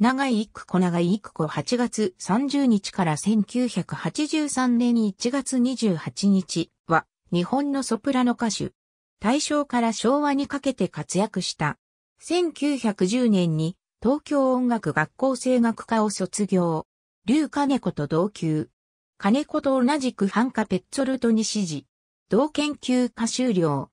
長井育子長井育子8月30日から1983年1月28日は日本のソプラノ歌手。大正から昭和にかけて活躍した。1910年に東京音楽学校声楽科を卒業。竜金子と同級。金子と同じくハンカペッツォルトに指示。同研究科修了。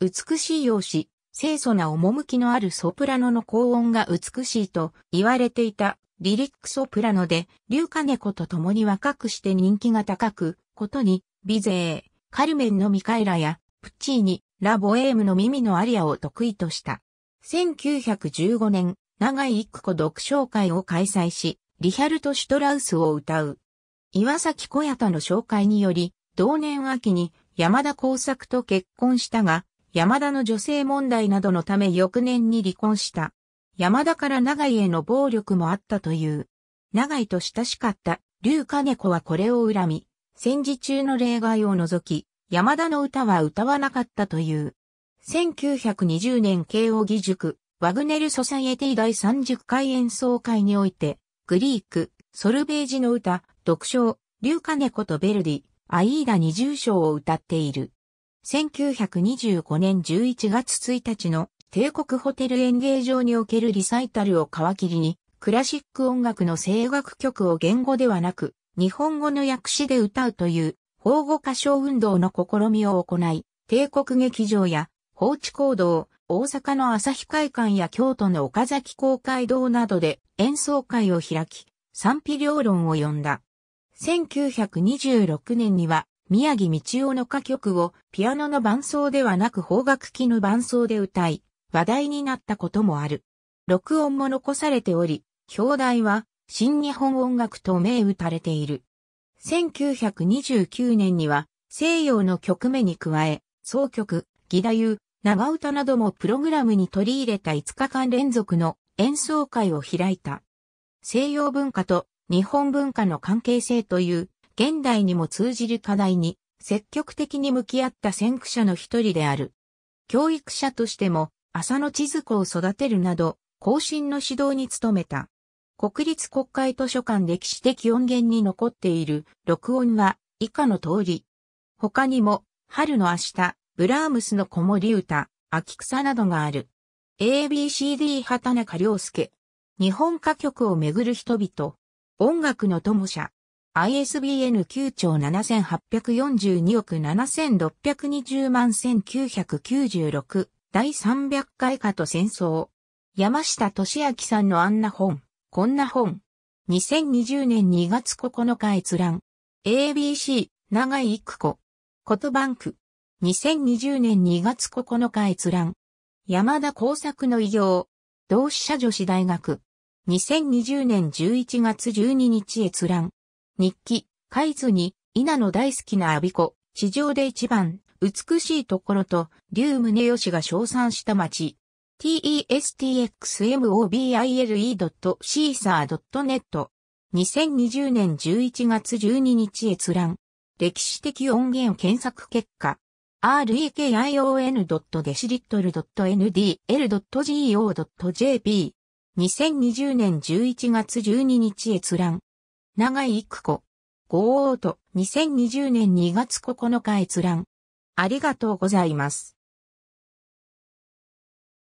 美しい容姿、清楚な趣のあるソプラノの高音が美しいと言われていたリリックソプラノで、竜ュ猫カネコと共に若くして人気が高く、ことに、ビゼー、カルメンのミカエラや、プッチーニ、ラボエームの耳のアリアを得意とした。1915年、長井育子読唱会を開催し、リヒャルト・シュトラウスを歌う。岩崎小屋田の紹介により、同年秋に山田耕作と結婚したが、山田の女性問題などのため翌年に離婚した。山田から長井への暴力もあったという。長井と親しかった竜金子はこれを恨み、戦時中の例外を除き、山田の歌は歌わなかったという。1920年慶応義塾、ワグネルソサイエティ第30回演奏会において、グリーク、ソルベージの歌、独唱、竜金子とベルディ、アイーダ二重唱を歌っている。1925年11月1日の帝国ホテル演芸場におけるリサイタルを皮切りに、クラシック音楽の声楽曲を言語ではなく、日本語の訳詞で歌うという、保護歌唱運動の試みを行い、帝国劇場や、放置行動、大阪の朝日会館や京都の岡崎公会堂などで演奏会を開き、賛否両論を呼んだ。1926年には宮城道夫の歌曲をピアノの伴奏ではなく邦楽器の伴奏で歌い、話題になったこともある。録音も残されており、表題は新日本音楽と銘打たれている。1929年には西洋の曲目に加え、奏曲、義太夫、長唄などもプログラムに取り入れた5日間連続の演奏会を開いた。西洋文化と日本文化の関係性という現代にも通じる課題に積極的に向き合った先駆者の一人である。教育者としても浅野千鶴子を育てるなど、後進の指導に努めた。国立国会図書館歴史的音源に残っている録音は以下の通り。他にも、春の明日、ブラームスの子守歌、秋草などがある。ABCD 畑中良介。日本歌曲をめぐる人々。音楽の友者。ISBN 9兆7842億7620万1996第300回下と戦争。山下俊明さんのあんな本、こんな本。2020年2月9日閲覧。ABC、長井育子。ことバンク。2020年2月9日閲覧。山田耕作の異業。同志社女子大学。2020年11月12日閲覧。日記、海津に、稲の大好きな阿鼻子、地上で一番、美しいところと、竜宗義が称賛した町。testxmobile.caesar.net 2020年11月12日閲覧。歴史的音源検索結果。rekion.decilit.ndl.go.jp2020 年11月12日閲覧。長井育子。ゴーオート2020年2月9日閲覧。ありがとうございます。